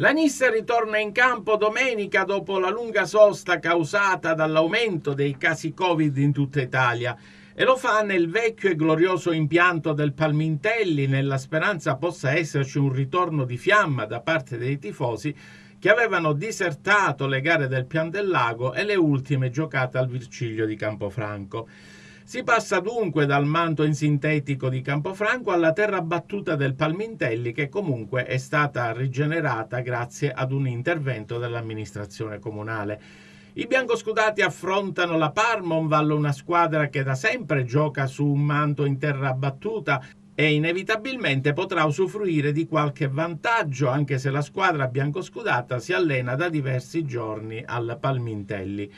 La Nissa ritorna in campo domenica dopo la lunga sosta causata dall'aumento dei casi Covid in tutta Italia e lo fa nel vecchio e glorioso impianto del Palmintelli nella speranza possa esserci un ritorno di fiamma da parte dei tifosi che avevano disertato le gare del Pian del Lago e le ultime giocate al Virciglio di Campofranco. Si passa dunque dal manto in sintetico di Campofranco alla terra battuta del Palmintelli che comunque è stata rigenerata grazie ad un intervento dell'amministrazione comunale. I biancoscudati affrontano la Parmonval, una squadra che da sempre gioca su un manto in terra battuta e inevitabilmente potrà usufruire di qualche vantaggio anche se la squadra biancoscudata si allena da diversi giorni al Palmintelli.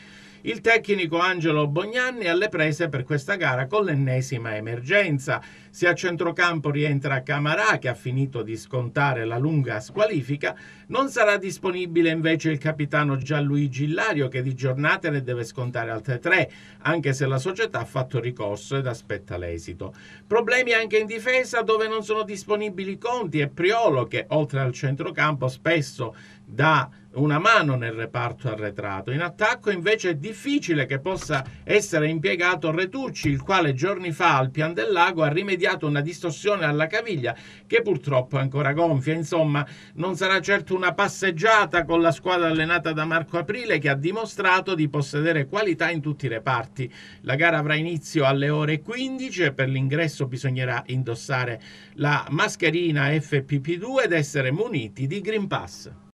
Il tecnico Angelo Bognanni alle prese per questa gara con l'ennesima emergenza. Se a centrocampo rientra Camarà, che ha finito di scontare la lunga squalifica, non sarà disponibile invece il capitano Gianluigi Illario, che di giornate ne deve scontare altre tre, anche se la società ha fatto ricorso ed aspetta l'esito. Problemi anche in difesa, dove non sono disponibili Conti e Priolo, che oltre al centrocampo spesso dà una mano nel reparto arretrato. In attacco invece è difficile che possa essere impiegato Retucci, il quale giorni fa al Pian del Lago ha rimediato una distorsione alla caviglia che purtroppo è ancora gonfia. Insomma, non sarà certo una passeggiata con la squadra allenata da Marco Aprile che ha dimostrato di possedere qualità in tutti i reparti. La gara avrà inizio alle ore 15 e per l'ingresso bisognerà indossare la mascherina FPP2 ed essere muniti di Green Pass.